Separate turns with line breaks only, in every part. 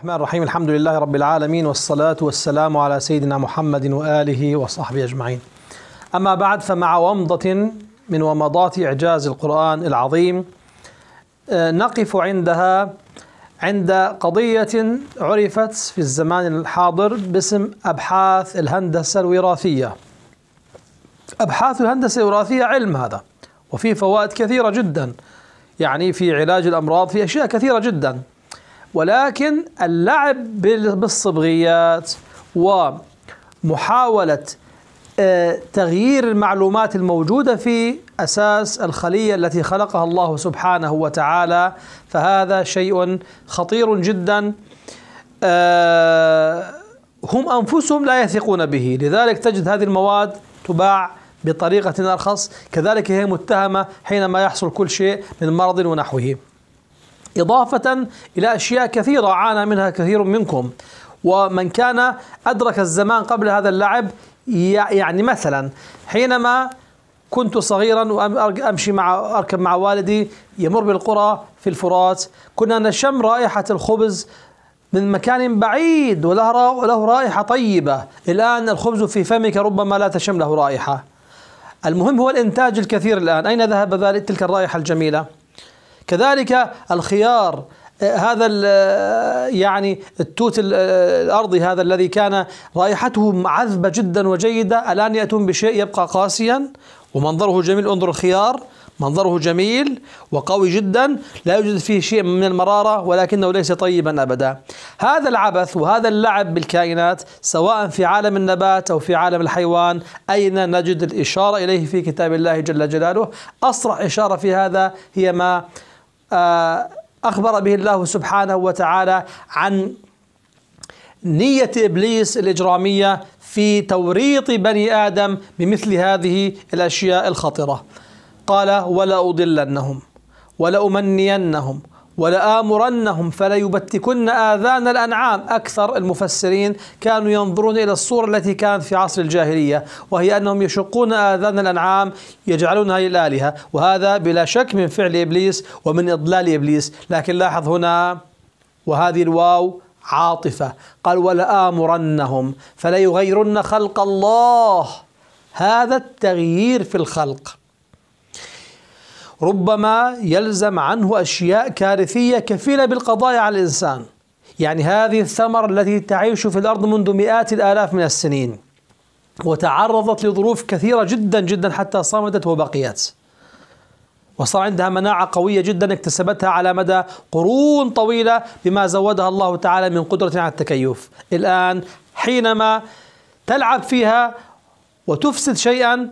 الرحمن الرحيم الحمد لله رب العالمين والصلاة والسلام على سيدنا محمد وآله وصحبه أجمعين أما بعد فمع ومضة من ومضات إعجاز القرآن العظيم آه، نقف عندها عند قضية عرفت في الزمان الحاضر باسم أبحاث الهندسة الوراثية أبحاث الهندسة الوراثية علم هذا وفي فوائد كثيرة جدا يعني في علاج الأمراض في أشياء كثيرة جدا ولكن اللعب بالصبغيات ومحاولة آه، تغيير المعلومات الموجودة في أساس الخلية التي خلقها الله سبحانه وتعالى فهذا شيء خطير جدا آه، هم أنفسهم لا يثقون به لذلك تجد هذه المواد تباع بطريقة أرخص كذلك هي متهمة حينما يحصل كل شيء من مرض ونحوه إضافة إلى أشياء كثيرة عانى منها كثير منكم ومن كان أدرك الزمان قبل هذا اللعب يعني مثلا حينما كنت صغيرا وأمشي مع أركب مع والدي يمر بالقرى في الفرات كنا نشم رائحة الخبز من مكان بعيد وله رائحة طيبة الآن الخبز في فمك ربما لا تشم له رائحة المهم هو الإنتاج الكثير الآن أين ذهب ذلك تلك الرائحة الجميلة؟ كذلك الخيار آه، هذا آه، يعني التوت آه، الارضي هذا الذي كان رائحته عذبة جدا وجيده الان ياتون بشيء يبقى قاسيا ومنظره جميل انظر الخيار منظره جميل وقوي جدا لا يوجد فيه شيء من المرارة ولكنه ليس طيبا أبدا هذا العبث وهذا اللعب بالكائنات سواء في عالم النبات أو في عالم الحيوان أين نجد الإشارة إليه في كتاب الله جل جلاله أصرح إشارة في هذا هي ما آه، أخبر به الله سبحانه وتعالى عن نية إبليس الإجرامية في توريط بني آدم بمثل هذه الأشياء الخطرة قال ولا أضلنهم ولأمنينهم ولآمرنهم فليبتكن آذان الأنعام أكثر المفسرين كانوا ينظرون إلى الصورة التي كانت في عصر الجاهلية وهي أنهم يشقون آذان الأنعام يجعلونها للآلهة وهذا بلا شك من فعل إبليس ومن إضلال إبليس لكن لاحظ هنا وهذه الواو عاطفة قال ولآمرنهم فليغيرن خلق الله هذا التغيير في الخلق ربما يلزم عنه أشياء كارثية كفيلة بالقضاء على الإنسان يعني هذه الثمرة التي تعيش في الأرض منذ مئات الآلاف من السنين وتعرضت لظروف كثيرة جدا جدا حتى صمدت وبقيت وصار عندها مناعة قوية جدا اكتسبتها على مدى قرون طويلة بما زودها الله تعالى من قدرة على التكيف الآن حينما تلعب فيها وتفسد شيئا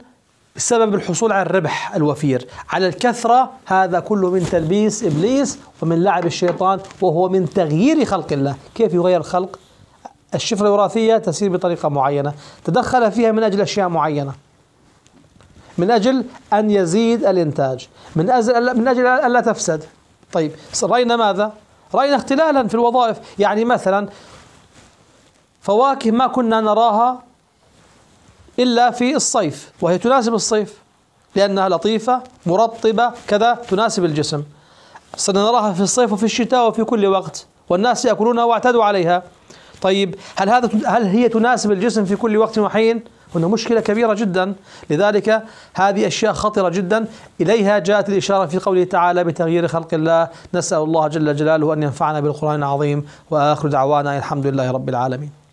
سبب الحصول على الربح الوفير على الكثرة هذا كله من تلبيس إبليس ومن لعب الشيطان وهو من تغيير خلق الله كيف يغير الخلق؟ الشفرة الوراثية تسير بطريقة معينة تدخل فيها من أجل أشياء معينة من أجل أن يزيد الإنتاج من أجل من أجل ألا تفسد طيب رأينا ماذا؟ رأينا اختلالا في الوظائف يعني مثلا فواكه ما كنا نراها إلا في الصيف وهي تناسب الصيف لأنها لطيفة مرطبة كذا تناسب الجسم سنراها في الصيف وفي الشتاء وفي كل وقت والناس يأكلونها واعتادوا عليها طيب هل هذا هل هي تناسب الجسم في كل وقت وحين؟ هنا مشكلة كبيرة جدا لذلك هذه أشياء خطرة جدا إليها جاءت الإشارة في قوله تعالى بتغيير خلق الله نسأل الله جل جلاله أن ينفعنا بالقرآن العظيم وآخر دعوانا الحمد لله رب العالمين